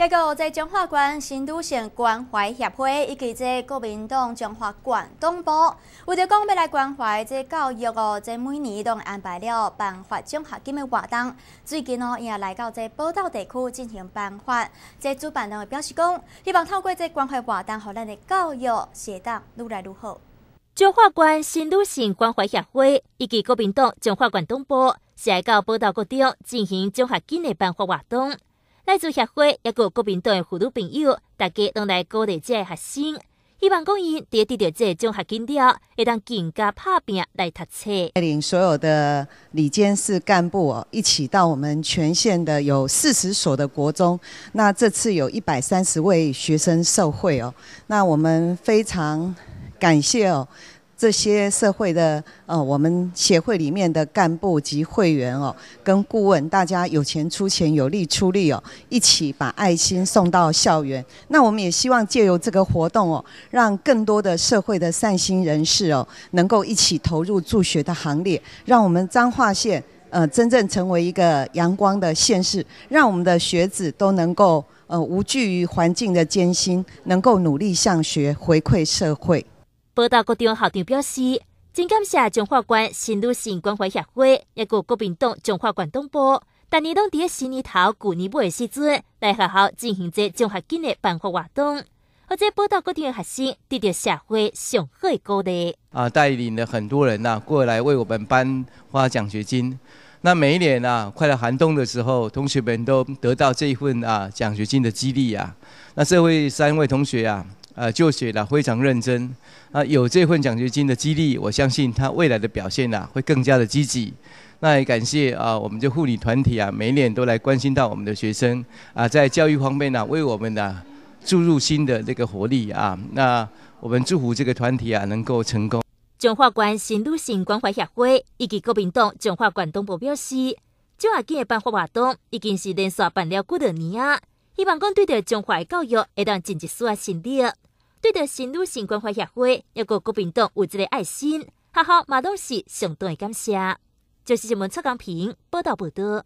一个在彰化县新都县关怀协会以及在国民党彰化县东部，为着讲要来关怀这教育哦，这每年都安排了颁发奖学金的活动。最近哦，也来到这宝岛地区进行颁发。这主办单位表示讲，希望透过这关怀活动，让咱的教育相当越来越好。彰化县新都县关怀协会以及国民党彰化县东部，来到报道各地进行奖学金的颁发活动。来自协会，一个国民党系好多朋友，大家都来鼓励这系学生，希望公完，第二条即系综合景点，会当更加方拼来读册。带领所有的里监事干部哦，一起到我们全县的有四十所的国中，那这次有一百三十位学生受惠哦，那我们非常感谢哦。这些社会的呃，我们协会里面的干部及会员哦，跟顾问，大家有钱出钱，有力出力哦，一起把爱心送到校园。那我们也希望借由这个活动哦，让更多的社会的善心人士哦，能够一起投入助学的行列，让我们彰化县呃，真正成为一个阳光的县市，让我们的学子都能够呃，无惧于环境的艰辛，能够努力向学，回馈社会。报道：国中校长表示，真感谢中华关新女性关怀协会，一个国民党中华关东部，今年拢伫个市年头，旧年尾的时阵来学校进行这中学金的办发活动，而在报道国中学生得到社会上好的鼓励。啊，带领了很多人呐过来为我们颁发奖学金。那每一年呐，快到寒冬的时候，同学们都得到这一份啊奖学金的激励啊。那这位三位同学啊。呃，就学啦，非常认真。啊，有这份奖学金的激励，我相信他未来的表现呐会更加的积极。那也感谢啊，我们这护理团体啊，每年都来关心到我们的学生啊，在教育方面呐，为我们呐注入新的这个活力啊。那我们祝福这个团体啊，能够成功。中华关新女性关怀协会以及国民党中华关东部表示，这阿金的办活动已经是连续办了 good 年啊。希望讲对着中华教育会当尽一丝仔心力，对着新女性关怀协会，也顾国民党有一个爱心，学校马东相上的感谢，就是新闻出刚平报道报道。